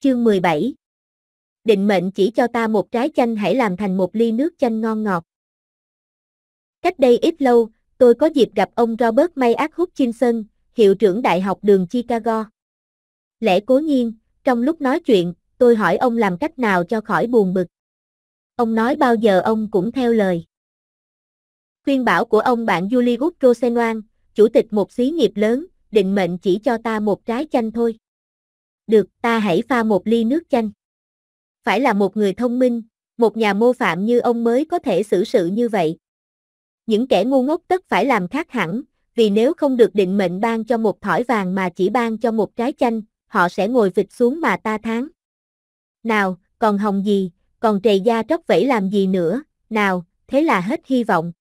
Chương 17 Định mệnh chỉ cho ta một trái chanh hãy làm thành một ly nước chanh ngon ngọt. Cách đây ít lâu, tôi có dịp gặp ông Robert Mayak Hutchinson, hiệu trưởng Đại học đường Chicago. Lẽ cố nhiên, trong lúc nói chuyện, tôi hỏi ông làm cách nào cho khỏi buồn bực. Ông nói bao giờ ông cũng theo lời. Khuyên bảo của ông bạn Julius Rosenwang, chủ tịch một xí nghiệp lớn, định mệnh chỉ cho ta một trái chanh thôi được ta hãy pha một ly nước chanh. Phải là một người thông minh, một nhà mô phạm như ông mới có thể xử sự như vậy. Những kẻ ngu ngốc tất phải làm khác hẳn, vì nếu không được định mệnh ban cho một thỏi vàng mà chỉ ban cho một trái chanh, họ sẽ ngồi vịt xuống mà ta tháng. Nào, còn hồng gì, còn trề da tróc vẫy làm gì nữa, nào, thế là hết hy vọng.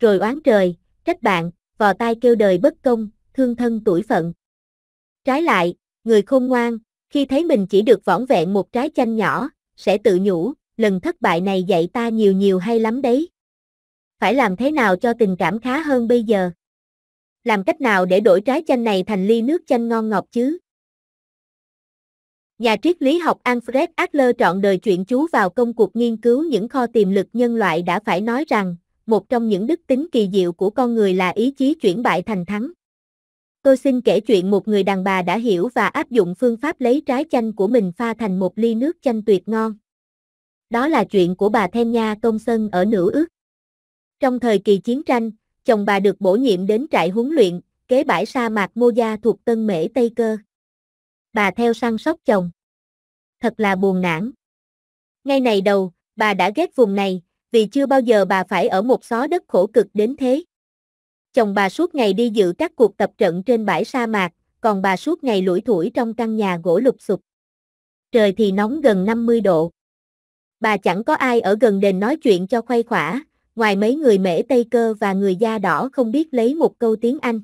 Rồi oán trời, trách bạn, vò tai kêu đời bất công, thương thân tuổi phận. Trái lại, người khôn ngoan, khi thấy mình chỉ được vỏn vẹn một trái chanh nhỏ, sẽ tự nhủ, lần thất bại này dạy ta nhiều nhiều hay lắm đấy. Phải làm thế nào cho tình cảm khá hơn bây giờ? Làm cách nào để đổi trái chanh này thành ly nước chanh ngon ngọt chứ? Nhà triết lý học Alfred Adler trọn đời chuyện chú vào công cuộc nghiên cứu những kho tiềm lực nhân loại đã phải nói rằng, một trong những đức tính kỳ diệu của con người là ý chí chuyển bại thành thắng. Tôi xin kể chuyện một người đàn bà đã hiểu và áp dụng phương pháp lấy trái chanh của mình pha thành một ly nước chanh tuyệt ngon. Đó là chuyện của bà Then Nha Công Sân ở Nữ Ước. Trong thời kỳ chiến tranh, chồng bà được bổ nhiệm đến trại huấn luyện, kế bãi sa mạc Moja thuộc Tân Mễ Tây Cơ. Bà theo săn sóc chồng. Thật là buồn nản. Ngay ngày đầu, bà đã ghét vùng này, vì chưa bao giờ bà phải ở một xó đất khổ cực đến thế. Chồng bà suốt ngày đi dự các cuộc tập trận trên bãi sa mạc, còn bà suốt ngày lủi thủi trong căn nhà gỗ lục sụp. Trời thì nóng gần 50 độ. Bà chẳng có ai ở gần đền nói chuyện cho khuây khỏa, ngoài mấy người mễ Tây Cơ và người da đỏ không biết lấy một câu tiếng Anh.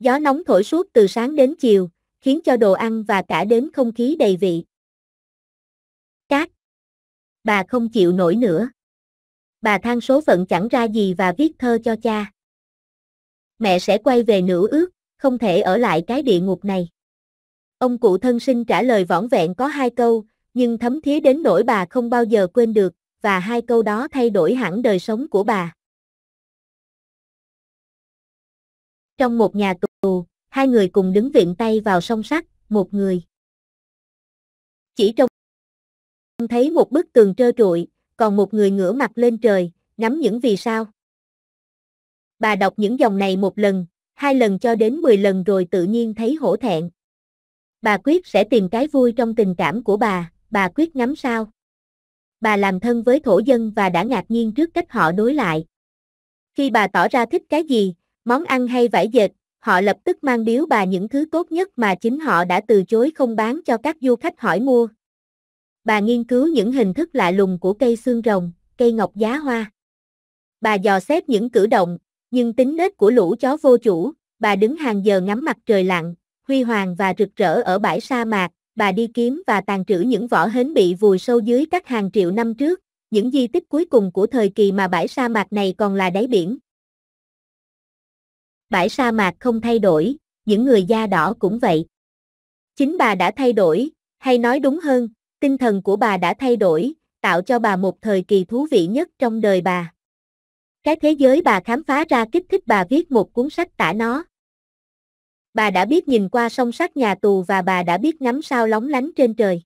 Gió nóng thổi suốt từ sáng đến chiều, khiến cho đồ ăn và cả đến không khí đầy vị. Cát. Bà không chịu nổi nữa. Bà than số phận chẳng ra gì và viết thơ cho cha mẹ sẽ quay về nữ ước, không thể ở lại cái địa ngục này. Ông cụ thân sinh trả lời võn vẹn có hai câu, nhưng thấm thía đến nỗi bà không bao giờ quên được, và hai câu đó thay đổi hẳn đời sống của bà. Trong một nhà tù, hai người cùng đứng viện tay vào song sắt, một người. Chỉ trong thấy một bức tường trơ trụi, còn một người ngửa mặt lên trời, ngắm những vì sao bà đọc những dòng này một lần, hai lần cho đến 10 lần rồi tự nhiên thấy hổ thẹn. Bà quyết sẽ tìm cái vui trong tình cảm của bà, bà quyết ngắm sao. Bà làm thân với thổ dân và đã ngạc nhiên trước cách họ đối lại. Khi bà tỏ ra thích cái gì, món ăn hay vải dệt, họ lập tức mang biếu bà những thứ tốt nhất mà chính họ đã từ chối không bán cho các du khách hỏi mua. Bà nghiên cứu những hình thức lạ lùng của cây xương rồng, cây ngọc giá hoa. Bà dò xét những cử động, nhưng tính nết của lũ chó vô chủ, bà đứng hàng giờ ngắm mặt trời lặn, huy hoàng và rực rỡ ở bãi sa mạc, bà đi kiếm và tàn trữ những vỏ hến bị vùi sâu dưới các hàng triệu năm trước, những di tích cuối cùng của thời kỳ mà bãi sa mạc này còn là đáy biển. Bãi sa mạc không thay đổi, những người da đỏ cũng vậy. Chính bà đã thay đổi, hay nói đúng hơn, tinh thần của bà đã thay đổi, tạo cho bà một thời kỳ thú vị nhất trong đời bà. Cái thế giới bà khám phá ra kích thích bà viết một cuốn sách tả nó. Bà đã biết nhìn qua song sắt nhà tù và bà đã biết ngắm sao lóng lánh trên trời.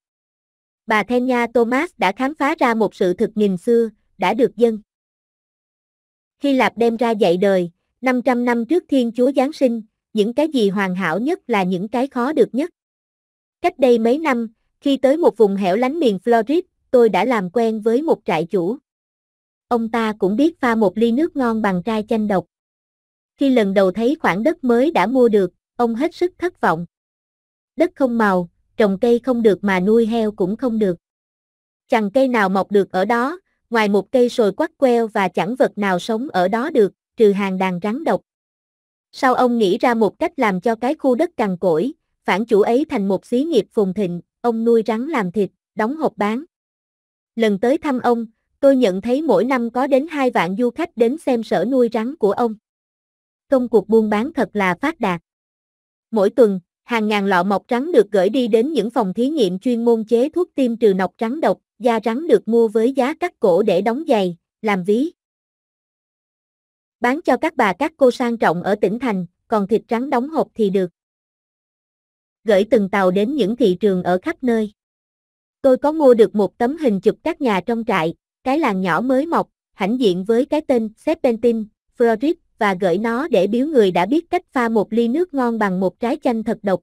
Bà Thenya Thomas đã khám phá ra một sự thực nghìn xưa, đã được dân. Khi Lạp đem ra dạy đời, 500 năm trước Thiên Chúa Giáng sinh, những cái gì hoàn hảo nhất là những cái khó được nhất. Cách đây mấy năm, khi tới một vùng hẻo lánh miền Florida, tôi đã làm quen với một trại chủ ông ta cũng biết pha một ly nước ngon bằng chai chanh độc. Khi lần đầu thấy khoảng đất mới đã mua được, ông hết sức thất vọng. Đất không màu, trồng cây không được mà nuôi heo cũng không được. Chẳng cây nào mọc được ở đó, ngoài một cây sồi quắt queo và chẳng vật nào sống ở đó được, trừ hàng đàn rắn độc. Sau ông nghĩ ra một cách làm cho cái khu đất cằn cỗi, phản chủ ấy thành một xí nghiệp phồn thịnh, ông nuôi rắn làm thịt, đóng hộp bán. Lần tới thăm ông, Tôi nhận thấy mỗi năm có đến 2 vạn du khách đến xem sở nuôi rắn của ông. Công cuộc buôn bán thật là phát đạt. Mỗi tuần, hàng ngàn lọ mọc rắn được gửi đi đến những phòng thí nghiệm chuyên môn chế thuốc tiêm trừ nọc rắn độc, da rắn được mua với giá cắt cổ để đóng giày, làm ví. Bán cho các bà các cô sang trọng ở tỉnh thành, còn thịt rắn đóng hộp thì được. Gửi từng tàu đến những thị trường ở khắp nơi. Tôi có mua được một tấm hình chụp các nhà trong trại, cái làng nhỏ mới mọc, hãnh diện với cái tên Serpentin, Florip và gửi nó để biếu người đã biết cách pha một ly nước ngon bằng một trái chanh thật độc.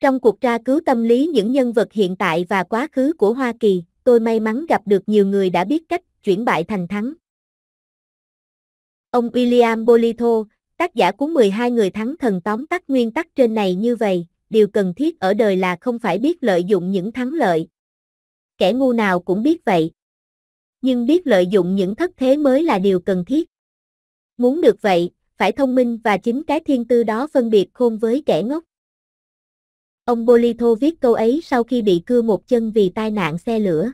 Trong cuộc tra cứu tâm lý những nhân vật hiện tại và quá khứ của Hoa Kỳ, tôi may mắn gặp được nhiều người đã biết cách chuyển bại thành thắng. Ông William Bolitho, tác giả cuốn 12 người thắng thần tóm tắt nguyên tắc trên này như vậy, điều cần thiết ở đời là không phải biết lợi dụng những thắng lợi. Kẻ ngu nào cũng biết vậy nhưng biết lợi dụng những thất thế mới là điều cần thiết. Muốn được vậy, phải thông minh và chính cái thiên tư đó phân biệt khôn với kẻ ngốc. Ông Bolito viết câu ấy sau khi bị cưa một chân vì tai nạn xe lửa.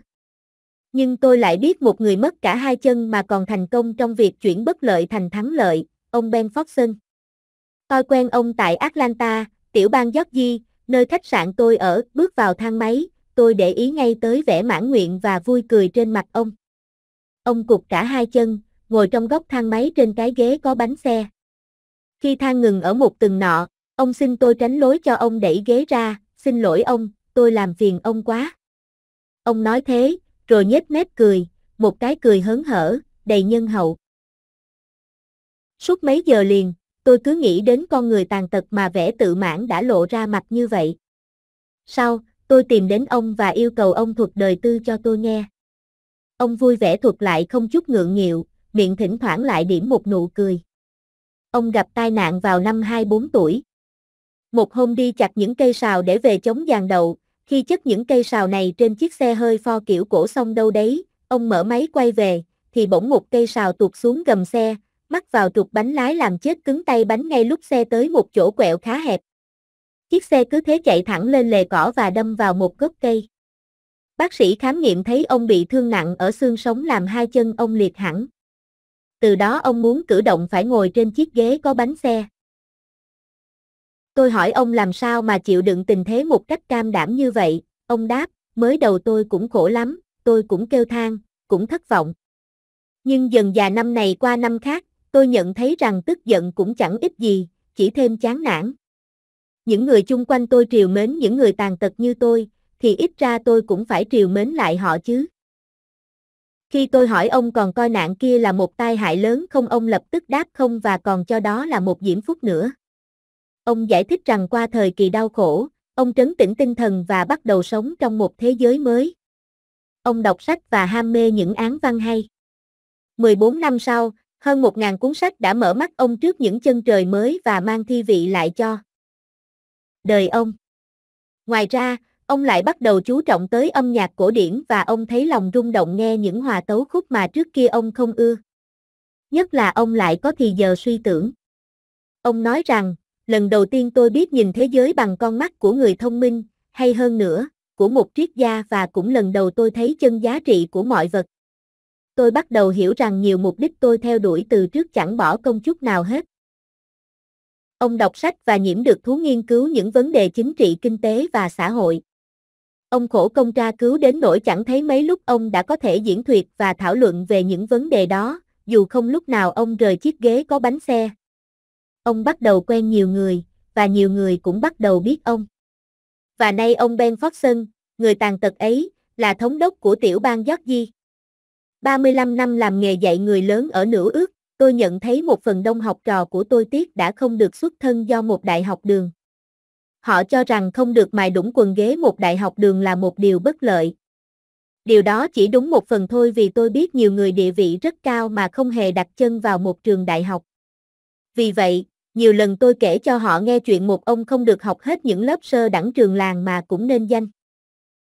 Nhưng tôi lại biết một người mất cả hai chân mà còn thành công trong việc chuyển bất lợi thành thắng lợi, ông Ben Foxon. Tôi quen ông tại Atlanta, tiểu bang Georgia, nơi khách sạn tôi ở, bước vào thang máy, tôi để ý ngay tới vẻ mãn nguyện và vui cười trên mặt ông ông cụt cả hai chân, ngồi trong góc thang máy trên cái ghế có bánh xe. Khi thang ngừng ở một tầng nọ, ông xin tôi tránh lối cho ông đẩy ghế ra, xin lỗi ông, tôi làm phiền ông quá. Ông nói thế, rồi nhếch mép cười, một cái cười hớn hở, đầy nhân hậu. Suốt mấy giờ liền, tôi cứ nghĩ đến con người tàn tật mà vẻ tự mãn đã lộ ra mặt như vậy. Sau, tôi tìm đến ông và yêu cầu ông thuật đời tư cho tôi nghe. Ông vui vẻ thuật lại không chút ngượng nghịu, miệng thỉnh thoảng lại điểm một nụ cười. Ông gặp tai nạn vào năm 24 tuổi. Một hôm đi chặt những cây sào để về chống giàn đậu, khi chất những cây sào này trên chiếc xe hơi pho kiểu cổ xong đâu đấy, ông mở máy quay về, thì bỗng một cây sào tuột xuống gầm xe, mắc vào trục bánh lái làm chết cứng tay bánh ngay lúc xe tới một chỗ quẹo khá hẹp. Chiếc xe cứ thế chạy thẳng lên lề cỏ và đâm vào một gốc cây. Bác sĩ khám nghiệm thấy ông bị thương nặng ở xương sống làm hai chân ông liệt hẳn. Từ đó ông muốn cử động phải ngồi trên chiếc ghế có bánh xe. Tôi hỏi ông làm sao mà chịu đựng tình thế một cách cam đảm như vậy, ông đáp, mới đầu tôi cũng khổ lắm, tôi cũng kêu than, cũng thất vọng. Nhưng dần già năm này qua năm khác, tôi nhận thấy rằng tức giận cũng chẳng ít gì, chỉ thêm chán nản. Những người chung quanh tôi triều mến những người tàn tật như tôi, thì ít ra tôi cũng phải triều mến lại họ chứ. Khi tôi hỏi ông còn coi nạn kia là một tai hại lớn không ông lập tức đáp không và còn cho đó là một diễm phúc nữa. Ông giải thích rằng qua thời kỳ đau khổ, ông trấn tĩnh tinh thần và bắt đầu sống trong một thế giới mới. Ông đọc sách và ham mê những án văn hay. 14 năm sau, hơn 1.000 cuốn sách đã mở mắt ông trước những chân trời mới và mang thi vị lại cho đời ông. Ngoài ra, ông lại bắt đầu chú trọng tới âm nhạc cổ điển và ông thấy lòng rung động nghe những hòa tấu khúc mà trước kia ông không ưa. Nhất là ông lại có thì giờ suy tưởng. Ông nói rằng, lần đầu tiên tôi biết nhìn thế giới bằng con mắt của người thông minh, hay hơn nữa, của một triết gia và cũng lần đầu tôi thấy chân giá trị của mọi vật. Tôi bắt đầu hiểu rằng nhiều mục đích tôi theo đuổi từ trước chẳng bỏ công chút nào hết. Ông đọc sách và nhiễm được thú nghiên cứu những vấn đề chính trị kinh tế và xã hội ông khổ công tra cứu đến nỗi chẳng thấy mấy lúc ông đã có thể diễn thuyết và thảo luận về những vấn đề đó, dù không lúc nào ông rời chiếc ghế có bánh xe. Ông bắt đầu quen nhiều người, và nhiều người cũng bắt đầu biết ông. Và nay ông Ben Foxon, người tàn tật ấy, là thống đốc của tiểu bang Georgia. 35 năm làm nghề dạy người lớn ở nửa ước, tôi nhận thấy một phần đông học trò của tôi tiếc đã không được xuất thân do một đại học đường họ cho rằng không được mài đũng quần ghế một đại học đường là một điều bất lợi. Điều đó chỉ đúng một phần thôi vì tôi biết nhiều người địa vị rất cao mà không hề đặt chân vào một trường đại học. Vì vậy, nhiều lần tôi kể cho họ nghe chuyện một ông không được học hết những lớp sơ đẳng trường làng mà cũng nên danh.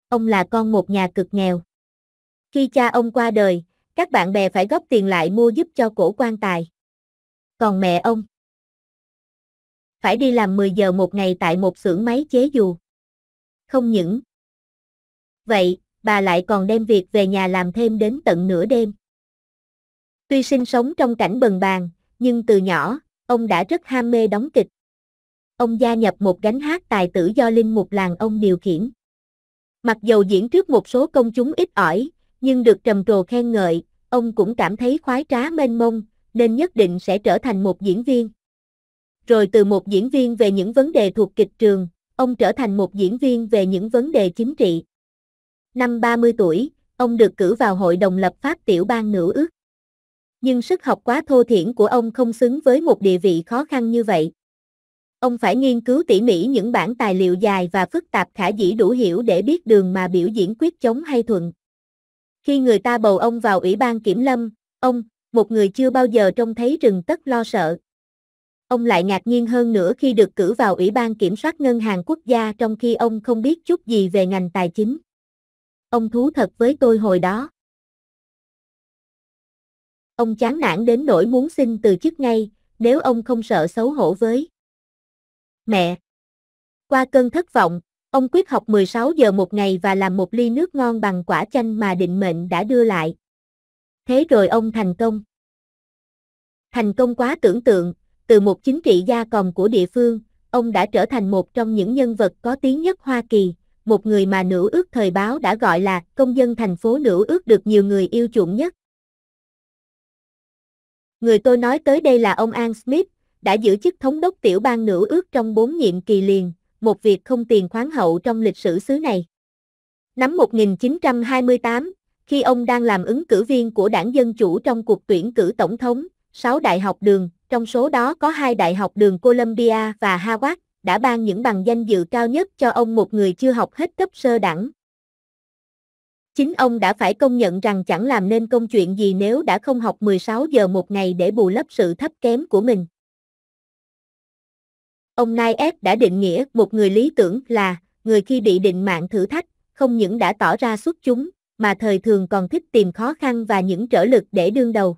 Ông là con một nhà cực nghèo. Khi cha ông qua đời, các bạn bè phải góp tiền lại mua giúp cho cổ quan tài. Còn mẹ ông phải đi làm 10 giờ một ngày tại một xưởng máy chế dù. Không những vậy, bà lại còn đem việc về nhà làm thêm đến tận nửa đêm. Tuy sinh sống trong cảnh bần bàn, nhưng từ nhỏ, ông đã rất ham mê đóng kịch. Ông gia nhập một gánh hát tài tử do Linh Mục làng ông điều khiển. Mặc dầu diễn trước một số công chúng ít ỏi, nhưng được trầm trồ khen ngợi, ông cũng cảm thấy khoái trá mênh mông, nên nhất định sẽ trở thành một diễn viên rồi từ một diễn viên về những vấn đề thuộc kịch trường, ông trở thành một diễn viên về những vấn đề chính trị. Năm 30 tuổi, ông được cử vào Hội đồng lập pháp tiểu bang nữ ước. Nhưng sức học quá thô thiển của ông không xứng với một địa vị khó khăn như vậy. Ông phải nghiên cứu tỉ mỉ những bản tài liệu dài và phức tạp khả dĩ đủ hiểu để biết đường mà biểu diễn quyết chống hay thuận. Khi người ta bầu ông vào Ủy ban Kiểm lâm, ông, một người chưa bao giờ trông thấy rừng tất lo sợ, Ông lại ngạc nhiên hơn nữa khi được cử vào Ủy ban Kiểm soát Ngân hàng Quốc gia trong khi ông không biết chút gì về ngành tài chính. Ông thú thật với tôi hồi đó. Ông chán nản đến nỗi muốn xin từ chức ngay, nếu ông không sợ xấu hổ với. Mẹ. Qua cơn thất vọng, ông quyết học 16 giờ một ngày và làm một ly nước ngon bằng quả chanh mà định mệnh đã đưa lại. Thế rồi ông thành công. Thành công quá tưởng tượng, từ một chính trị gia còng của địa phương, ông đã trở thành một trong những nhân vật có tiếng nhất Hoa Kỳ, một người mà nữ ước thời báo đã gọi là công dân thành phố nữ ước được nhiều người yêu chuộng nhất. Người tôi nói tới đây là ông An Smith, đã giữ chức thống đốc tiểu bang nữ ước trong bốn nhiệm kỳ liền, một việc không tiền khoáng hậu trong lịch sử xứ này. Năm 1928, khi ông đang làm ứng cử viên của đảng Dân Chủ trong cuộc tuyển cử tổng thống, sáu đại học đường, trong số đó có hai đại học đường Columbia và Harvard đã ban những bằng danh dự cao nhất cho ông một người chưa học hết cấp sơ đẳng. Chính ông đã phải công nhận rằng chẳng làm nên công chuyện gì nếu đã không học 16 giờ một ngày để bù lấp sự thấp kém của mình. Ông Nayef đã định nghĩa một người lý tưởng là người khi bị định mạng thử thách, không những đã tỏ ra xuất chúng, mà thời thường còn thích tìm khó khăn và những trở lực để đương đầu.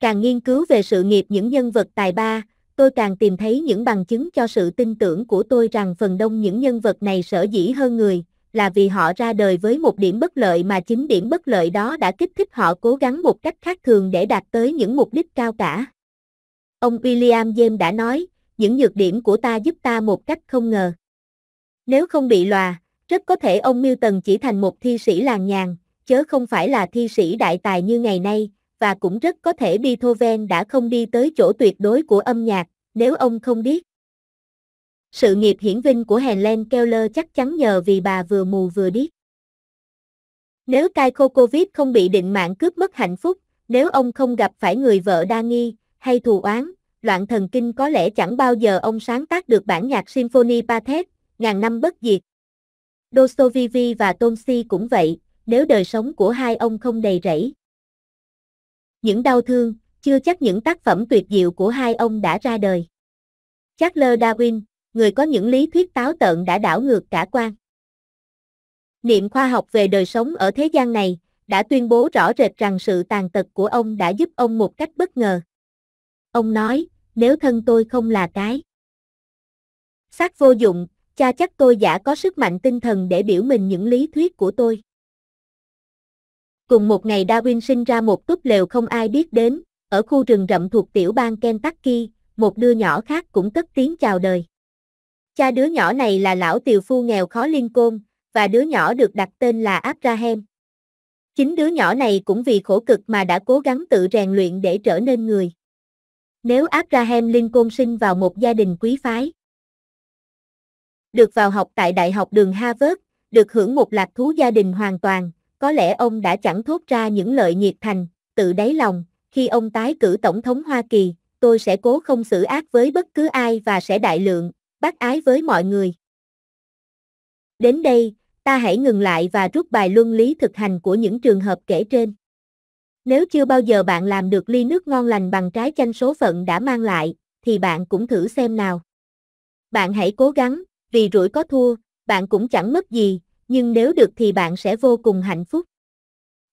Càng nghiên cứu về sự nghiệp những nhân vật tài ba, tôi càng tìm thấy những bằng chứng cho sự tin tưởng của tôi rằng phần đông những nhân vật này sở dĩ hơn người, là vì họ ra đời với một điểm bất lợi mà chính điểm bất lợi đó đã kích thích họ cố gắng một cách khác thường để đạt tới những mục đích cao cả. Ông William James đã nói, những nhược điểm của ta giúp ta một cách không ngờ. Nếu không bị lòa, rất có thể ông Milton chỉ thành một thi sĩ làng nhàn, chớ không phải là thi sĩ đại tài như ngày nay, và cũng rất có thể Beethoven đã không đi tới chỗ tuyệt đối của âm nhạc, nếu ông không biết. Sự nghiệp hiển vinh của Helen Keller chắc chắn nhờ vì bà vừa mù vừa điếc. Nếu Kai Kokovic không bị định mạng cướp mất hạnh phúc, nếu ông không gặp phải người vợ đa nghi, hay thù oán, loạn thần kinh có lẽ chẳng bao giờ ông sáng tác được bản nhạc Symphony Pathet, ngàn năm bất diệt. Dostoevsky và Tomsky cũng vậy, nếu đời sống của hai ông không đầy rẫy, những đau thương, chưa chắc những tác phẩm tuyệt diệu của hai ông đã ra đời. Charles Darwin, người có những lý thuyết táo tợn đã đảo ngược cả quan. Niệm khoa học về đời sống ở thế gian này, đã tuyên bố rõ rệt rằng sự tàn tật của ông đã giúp ông một cách bất ngờ. Ông nói, nếu thân tôi không là cái xác vô dụng, cha chắc tôi giả có sức mạnh tinh thần để biểu mình những lý thuyết của tôi. Cùng một ngày Darwin sinh ra một túp lều không ai biết đến, ở khu rừng rậm thuộc tiểu bang Kentucky, một đứa nhỏ khác cũng cất tiếng chào đời. Cha đứa nhỏ này là lão tiều phu nghèo khó Lincoln, và đứa nhỏ được đặt tên là Abraham. Chính đứa nhỏ này cũng vì khổ cực mà đã cố gắng tự rèn luyện để trở nên người. Nếu Abraham Lincoln sinh vào một gia đình quý phái, được vào học tại Đại học đường Harvard, được hưởng một lạc thú gia đình hoàn toàn, có lẽ ông đã chẳng thốt ra những lời nhiệt thành, tự đáy lòng, khi ông tái cử Tổng thống Hoa Kỳ, tôi sẽ cố không xử ác với bất cứ ai và sẽ đại lượng, bác ái với mọi người. Đến đây, ta hãy ngừng lại và rút bài luân lý thực hành của những trường hợp kể trên. Nếu chưa bao giờ bạn làm được ly nước ngon lành bằng trái chanh số phận đã mang lại, thì bạn cũng thử xem nào. Bạn hãy cố gắng, vì rủi có thua, bạn cũng chẳng mất gì, nhưng nếu được thì bạn sẽ vô cùng hạnh phúc.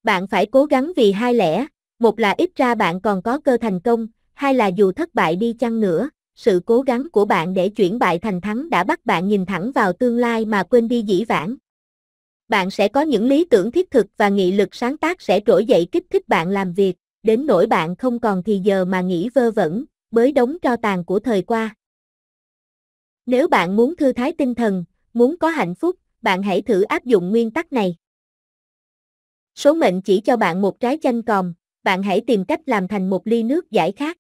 Bạn phải cố gắng vì hai lẽ, một là ít ra bạn còn có cơ thành công, hai là dù thất bại đi chăng nữa, sự cố gắng của bạn để chuyển bại thành thắng đã bắt bạn nhìn thẳng vào tương lai mà quên đi dĩ vãng. Bạn sẽ có những lý tưởng thiết thực và nghị lực sáng tác sẽ trỗi dậy kích thích bạn làm việc, đến nỗi bạn không còn thì giờ mà nghĩ vơ vẩn, bới đống tro tàn của thời qua. Nếu bạn muốn thư thái tinh thần, muốn có hạnh phúc, bạn hãy thử áp dụng nguyên tắc này. Số mệnh chỉ cho bạn một trái chanh còm, bạn hãy tìm cách làm thành một ly nước giải khát.